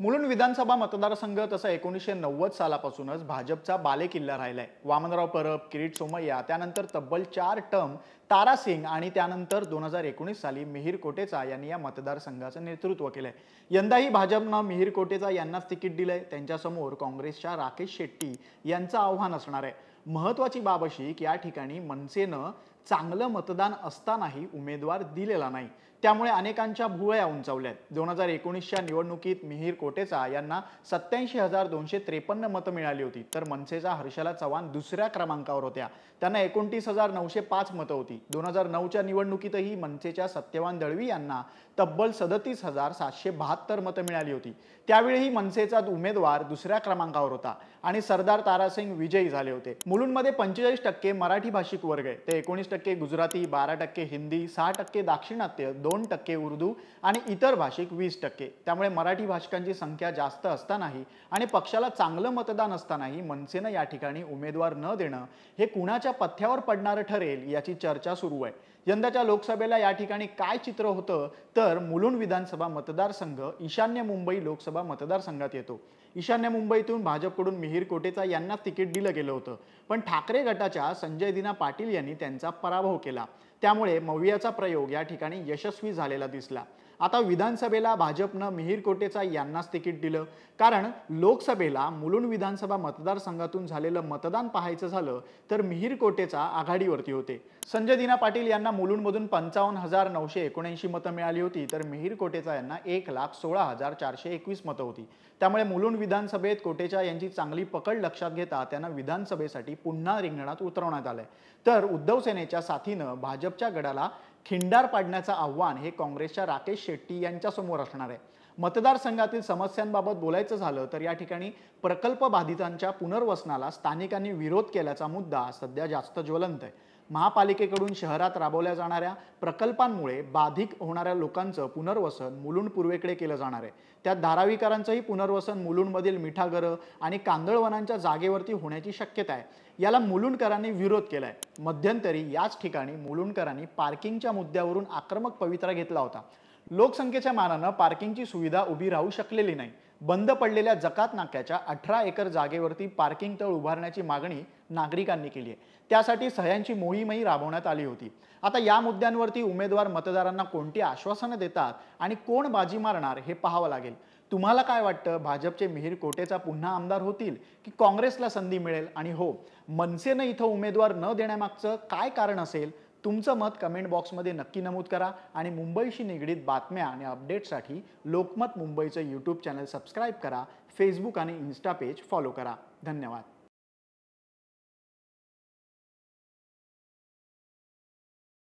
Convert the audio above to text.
मुलुंड विधानसभा मतदारसंघ तसा एकोणीसशे नव्वद सालापासूनच भाजपचा बालेकिल्ला राहिलाय वामनराव परब किरीट सोमय्या त्यानंतर तब्बल चार टर्म तारा सिंग आणि त्यानंतर दोन हजार एकोणीस साली मिहीर कोटेचा यांनी या मतदारसंघाचं नेतृत्व केलंय यंदाही भाजपनं मिहीर कोटेचा यांनाच तिकीट दिलंय त्यांच्यासमोर काँग्रेसच्या राकेश शेट्टी यांचं आव्हान असणार आहे महत्वाची बाब अशी की या ठिकाणी मनसेनं चांगलं मतदान असतानाही उमेदवार दिलेला नाही त्यामुळे अनेकांच्या भुवया उंचावल्या दोन हजार एकोणीसच्या निवडणुकीत मिहीर कोटेचा यांना सत्याऐंशी हजार दोनशे त्रेपन्न मतं मिळाली होती तर मनसेचा हर्षला चव्हाण दुसऱ्या क्रमांकावर होत्या त्यांना एकोणतीस हजार नऊशे पाच मतं होती दोन हजार नऊच्या निवडणुकीतही मनसेच्या सत्यवान दळवी यांना तब्बल सदतीस हजार सातशे बहात्तर मतं मिळाली होती त्यावेळीही मनसेचा उमेदवार दुसऱ्या क्रमांकावर होता आणि सरदार तारासिंग विजयी झाले होते मुलूंमध्ये पंचेचाळीस टक्के मराठी भाषिक वर्ग आहे ते एकोणीस टक्के टक्के गुजराती बारा टक्के हिंदी सहा टक्के दाक्षिणात्य दोन टक्के उर्दू आणि इतर भाषिक वीस टक्के त्यामुळे मराठी भाषिकांची संख्या जास्त असतानाही आणि पक्षाला चांगलं मतदान असतानाही मनसेनं या ठिकाणी उमेदवार न देणं हे कुणाच्या पथ्यावर पडणार ठरेल याची चर्चा सुरू आहे यंदाच्या लोकसभेला या ठिकाणी काय चित्र होतं तर मुलुंड विधानसभा मतदारसंघ ईशान्य मुंबई लोकसभा मतदारसंघात येतो ईशान्य मुंबईतून भाजपकडून मिहीर कोटेचा यांना तिकीट दिलं गेलं होतं पण ठाकरे गटाच्या संजय दिना पाटील यांनी त्यांचा पराभव केला त्यामुळे मवियाचा प्रयोग या ठिकाणी यशस्वी झालेला दिसला आता विधानसभेला भाजपनं मिहीर कोटेचा यांनाच तिकीट दिलं कारण लोकसभेला मुलुंड विधानसभा मतदारसंघातून झालेलं मतदान पाहायचं झालं तर मिहीर कोटेचा आघाडीवरती होते संजय दिना पाटील यांना मुलुंडमधून पंचावन्न हजार नऊशे एकोणऐंशी मतं मिळाली होती तर मिहीर कोटेचा यांना एक लाख सोळा हजार चारशे एकवीस मतं होती त्यामुळे मुलुंड विधानसभेत कोटेचा यांची चांगली पकड लक्षात घेता त्यांना विधानसभेसाठी पुन्हा रिंगणात उतरवण्यात आलंय तर उद्धव सेनेच्या साथीनं भाजपच्या गडाला खिंडार पाडण्याचं आव्हान हे काँग्रेसच्या राकेश शेट्टी यांच्यासमोर असणार आहे मतदारसंघातील समस्यांबाबत बोलायचं झालं तर या ठिकाणी प्रकल्प बाधितांच्या पुनर्वसनाला स्थानिकांनी विरोध केल्याचा मुद्दा सध्या जास्त ज्वलंत आहे महापालिकेकडून शहरात राबवल्या जाणाऱ्या प्रकल्पांमुळे बाधित होणाऱ्या लोकांचं पुनर्वसन मुलुंड पूर्वेकडे केलं जाणार आहे त्यात धारावीकरांचंही पुनर्वसन मुलुंडमधील मिठागरं आणि कांदळवनांच्या जागेवरती होण्याची शक्यता आहे याला मुलुंडकरांनी विरोध केलाय मध्यंतरी याच ठिकाणी मुलुंडकरांनी पार्किंगच्या मुद्द्यावरून आक्रमक पवित्रा घेतला होता लोकसंख्येच्या मानानं पार्किंगची सुविधा उभी राहू शकलेली नाही बंद पडलेल्या जकात नाक्याच्या अठरा एकर जागेवरती पार्किंग तळ उभारण्याची मागणी नागरिकांनी केली आहे त्यासाठी सह्यांची मोहीमही राबवण्यात आली होती आता या मुद्द्यांवरती उमेदवार मतदारांना कोणती आश्वासनं देतात आणि कोण बाजी मारणार हे पाहावं लागेल तुम्हाला काय वाटतं भाजपचे मिहीर कोटेचा पुन्हा आमदार होतील की काँग्रेसला संधी मिळेल आणि हो मनसेनं इथं उमेदवार न देण्यामागचं काय कारण असेल तुमचं मत कमेंट बॉक्समध्ये नक्की नमूद करा आणि मुंबईशी निगडीत बातम्या आणि अपडेट्ससाठी लोकमत मुंबईचं यूट्यूब चॅनल सबस्क्राईब करा फेसबुक आणि इन्स्टा पेज फॉलो करा धन्यवाद